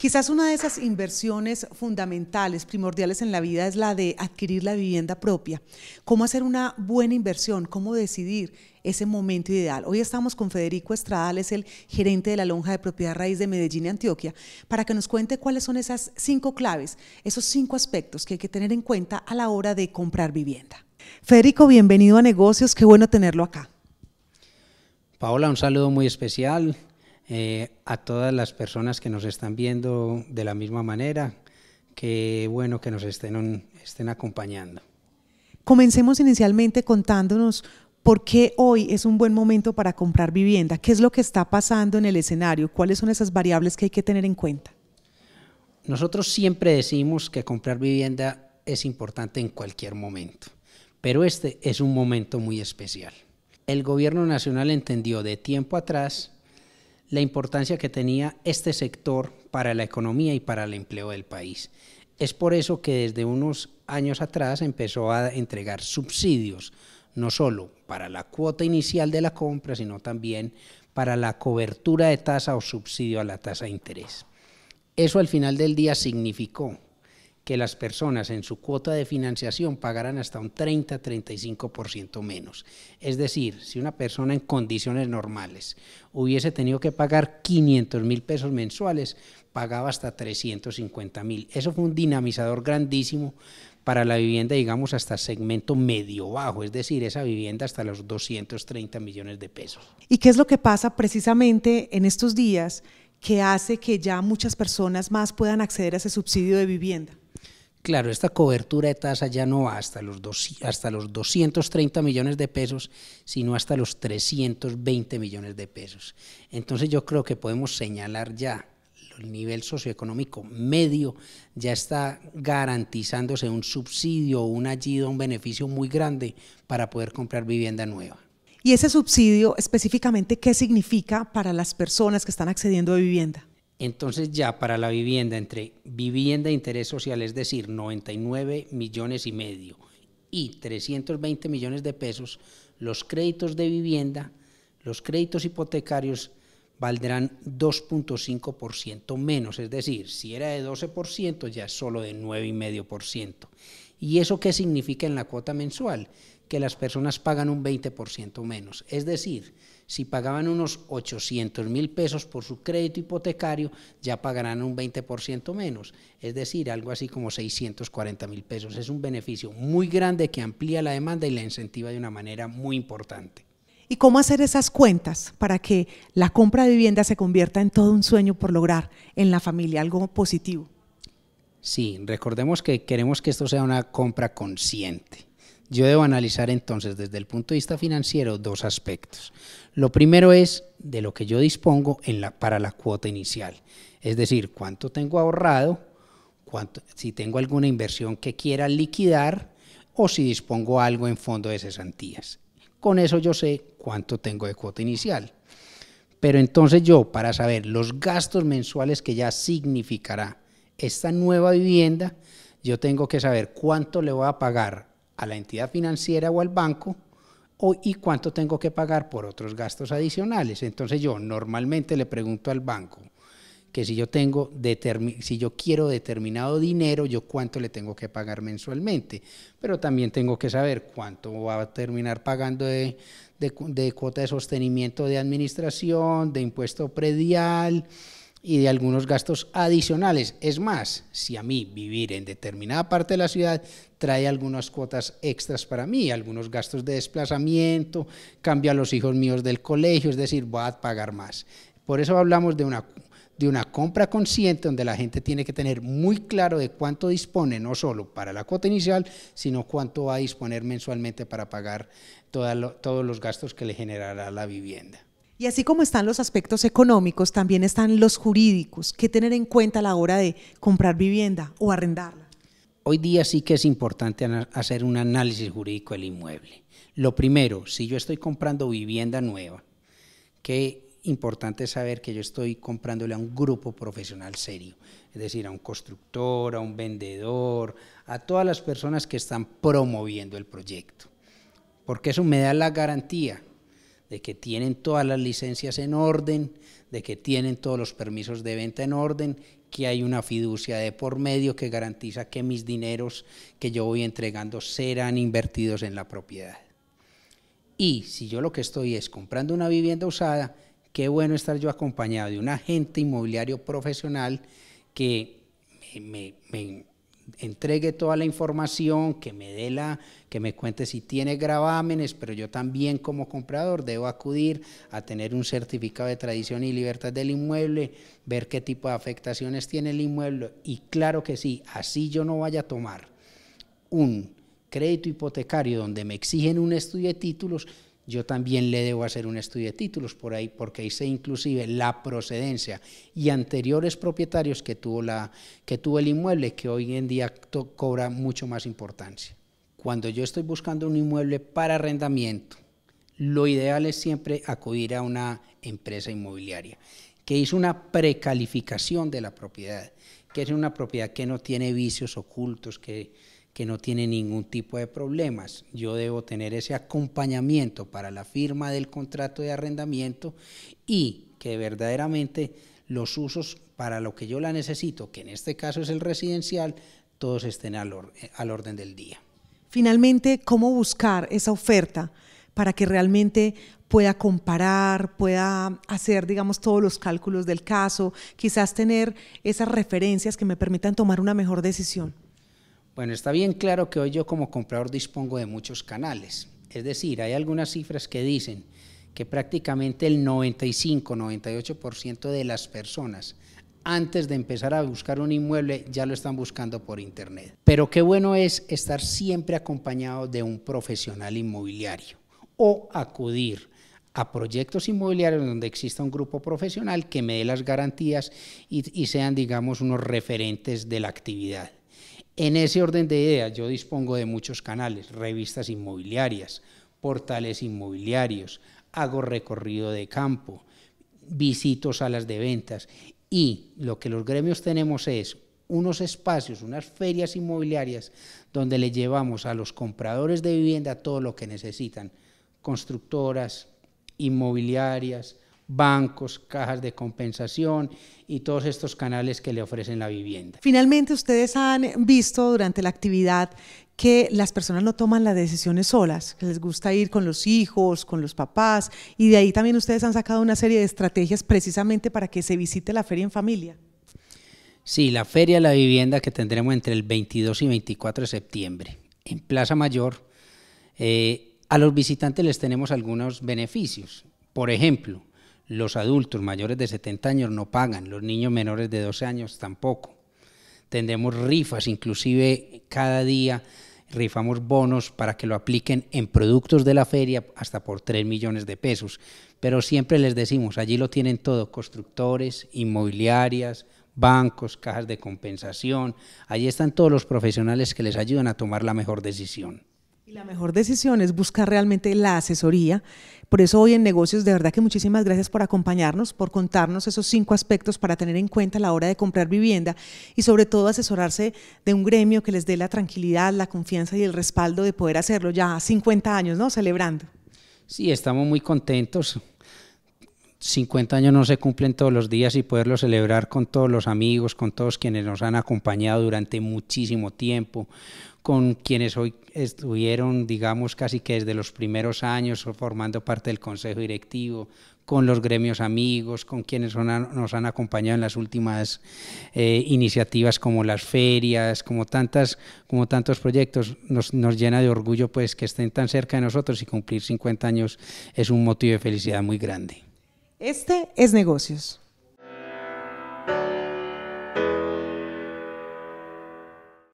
Quizás una de esas inversiones fundamentales, primordiales en la vida, es la de adquirir la vivienda propia. ¿Cómo hacer una buena inversión? ¿Cómo decidir ese momento ideal? Hoy estamos con Federico Estradal, es el gerente de la Lonja de Propiedad Raíz de Medellín, y Antioquia, para que nos cuente cuáles son esas cinco claves, esos cinco aspectos que hay que tener en cuenta a la hora de comprar vivienda. Federico, bienvenido a Negocios, qué bueno tenerlo acá. Paola, un saludo muy especial eh, a todas las personas que nos están viendo de la misma manera. Qué bueno que nos estén, estén acompañando. Comencemos inicialmente contándonos por qué hoy es un buen momento para comprar vivienda, qué es lo que está pasando en el escenario, cuáles son esas variables que hay que tener en cuenta. Nosotros siempre decimos que comprar vivienda es importante en cualquier momento, pero este es un momento muy especial. El gobierno nacional entendió de tiempo atrás la importancia que tenía este sector para la economía y para el empleo del país. Es por eso que desde unos años atrás empezó a entregar subsidios, no solo para la cuota inicial de la compra, sino también para la cobertura de tasa o subsidio a la tasa de interés. Eso al final del día significó que las personas en su cuota de financiación pagarán hasta un 30-35% menos. Es decir, si una persona en condiciones normales hubiese tenido que pagar 500 mil pesos mensuales, pagaba hasta 350 mil. Eso fue un dinamizador grandísimo para la vivienda, digamos, hasta segmento medio bajo, es decir, esa vivienda hasta los 230 millones de pesos. ¿Y qué es lo que pasa precisamente en estos días que hace que ya muchas personas más puedan acceder a ese subsidio de vivienda? Claro, esta cobertura de tasa ya no va hasta los, hasta los 230 millones de pesos, sino hasta los 320 millones de pesos. Entonces yo creo que podemos señalar ya el nivel socioeconómico medio ya está garantizándose un subsidio, un ayuda, un beneficio muy grande para poder comprar vivienda nueva. ¿Y ese subsidio específicamente qué significa para las personas que están accediendo a vivienda? Entonces ya para la vivienda, entre vivienda e interés social, es decir, 99 millones y medio y 320 millones de pesos, los créditos de vivienda, los créditos hipotecarios valdrán 2.5% menos, es decir, si era de 12% ya es solo de 9,5%. ¿Y eso qué significa en la cuota mensual? que las personas pagan un 20% menos. Es decir, si pagaban unos 800 mil pesos por su crédito hipotecario, ya pagarán un 20% menos, es decir, algo así como 640 mil pesos. Es un beneficio muy grande que amplía la demanda y la incentiva de una manera muy importante. ¿Y cómo hacer esas cuentas para que la compra de vivienda se convierta en todo un sueño por lograr en la familia, algo positivo? Sí, recordemos que queremos que esto sea una compra consciente yo debo analizar entonces desde el punto de vista financiero dos aspectos. Lo primero es de lo que yo dispongo para la cuota inicial, es decir, cuánto tengo ahorrado, cuánto, si tengo alguna inversión que quiera liquidar o si dispongo algo en fondo de cesantías. Con eso yo sé cuánto tengo de cuota inicial. Pero entonces yo, para saber los gastos mensuales que ya significará esta nueva vivienda, yo tengo que saber cuánto le voy a pagar a la entidad financiera o al banco y cuánto tengo que pagar por otros gastos adicionales. Entonces yo normalmente le pregunto al banco que si yo tengo si yo quiero determinado dinero, yo cuánto le tengo que pagar mensualmente, pero también tengo que saber cuánto va a terminar pagando de, de cuota de sostenimiento de administración, de impuesto predial, y de algunos gastos adicionales. Es más, si a mí vivir en determinada parte de la ciudad trae algunas cuotas extras para mí, algunos gastos de desplazamiento, cambia a los hijos míos del colegio, es decir, voy a pagar más. Por eso hablamos de una, compra consciente donde la gente tiene que tener muy claro de cuánto dispone, no solo para la cuota inicial, sino cuánto va a disponer mensualmente para pagar todos los gastos que le generará la vivienda. Y así como están los aspectos económicos, también están los jurídicos. que tener en cuenta a la hora de comprar vivienda o arrendarla? Hoy día sí que es importante hacer un análisis jurídico del inmueble. Lo primero, si yo estoy comprando vivienda nueva, qué importante es saber que yo estoy comprándole a un grupo profesional serio, es decir, a un constructor, a un vendedor, a todas las personas que están promoviendo el proyecto, porque eso me da la garantía de que tienen todas las licencias en orden, de que tienen todos los permisos de venta en orden, que hay una fiducia de por medio que garantiza que mis dineros que yo voy entregando serán invertidos en la propiedad. Y si yo lo que estoy es comprando una vivienda usada, qué bueno estar yo acompañado de un agente inmobiliario profesional que me, me entregue toda la información, que me dé la, que me cuente si tiene gravámenes, pero yo también como comprador debo acudir a tener un certificado de tradición y libertad del inmueble, ver qué tipo de afectaciones tiene el inmueble y claro que sí, así yo no vaya a tomar un crédito hipotecario donde me exigen un estudio de títulos, yo también le debo hacer un estudio de títulos por ahí, porque ahí inclusive la procedencia y anteriores propietarios que tuvo, la, que tuvo el inmueble, que hoy en día cobra mucho más importancia. Cuando yo estoy buscando un inmueble para arrendamiento, lo ideal es siempre acudir a una empresa inmobiliaria que hizo una precalificación de la propiedad, que es una propiedad que no tiene vicios ocultos, que que no tiene ningún tipo de problemas. Yo debo tener ese acompañamiento para la firma del contrato de arrendamiento y que verdaderamente los usos para lo que yo la necesito, que en este caso es el residencial, todos estén al, al orden del día. Finalmente, ¿cómo buscar esa oferta para que realmente pueda comparar, pueda hacer, digamos, todos los cálculos del caso, quizás tener esas referencias que me permitan tomar una mejor decisión? Bueno, está bien claro que hoy yo como comprador dispongo de muchos canales. Es decir, hay algunas cifras que dicen que prácticamente el 95-98% de las personas antes de empezar a buscar un inmueble ya lo están buscando por internet. Pero qué bueno es estar siempre acompañado de un profesional inmobiliario o acudir a proyectos inmobiliarios donde exista un grupo profesional que me dé las garantías y, y sean, digamos, unos referentes de la actividad. En ese orden de ideas, yo dispongo de muchos canales, revistas inmobiliarias, portales inmobiliarios, hago recorrido de campo, visito salas de ventas y lo que los gremios tenemos es unos espacios, unas ferias inmobiliarias donde le llevamos a los compradores de vivienda todo lo que necesitan, constructoras, inmobiliarias, bancos, cajas de compensación y todos estos canales que le ofrecen la vivienda. Finalmente, ustedes han visto durante la actividad que las personas no toman las decisiones solas, que les gusta ir con los hijos, con los papás, y de ahí también ustedes han sacado una serie de estrategias precisamente para que se visite la feria en familia. Sí, la feria la vivienda que tendremos entre el 22 y 24 de septiembre en Plaza Mayor, eh, a los visitantes les tenemos algunos beneficios. Por ejemplo, los adultos mayores de 70 años no pagan, los niños menores de 12 años tampoco. Tendremos rifas, inclusive cada día rifamos bonos para que lo apliquen en productos de la feria hasta por 3 millones de pesos. Pero siempre les decimos, allí lo tienen todo, constructores, inmobiliarias, bancos, cajas de compensación, allí están todos los profesionales que les ayudan a tomar la mejor decisión. Y la mejor decisión es buscar realmente la asesoría. Por eso hoy en negocios, de verdad que muchísimas gracias por acompañarnos, por contarnos esos cinco aspectos para tener en cuenta a la hora de comprar vivienda y sobre todo asesorarse de un gremio que les dé la tranquilidad, la confianza y el respaldo de poder hacerlo ya 50 años, ¿no? Celebrando. Sí, estamos muy contentos. 50 años no se cumplen todos los días y poderlo celebrar con todos los amigos, con todos quienes nos han acompañado durante muchísimo tiempo, con quienes hoy estuvieron, digamos, casi que desde los primeros años formando parte del Consejo Directivo, con los gremios amigos, con quienes nos han acompañado en las últimas eh, iniciativas como las ferias, como, tantas, como tantos proyectos. Nos, nos, llena de orgullo pues que estén tan cerca de nosotros y cumplir 50 años es un motivo de felicidad muy grande. Este es negocios.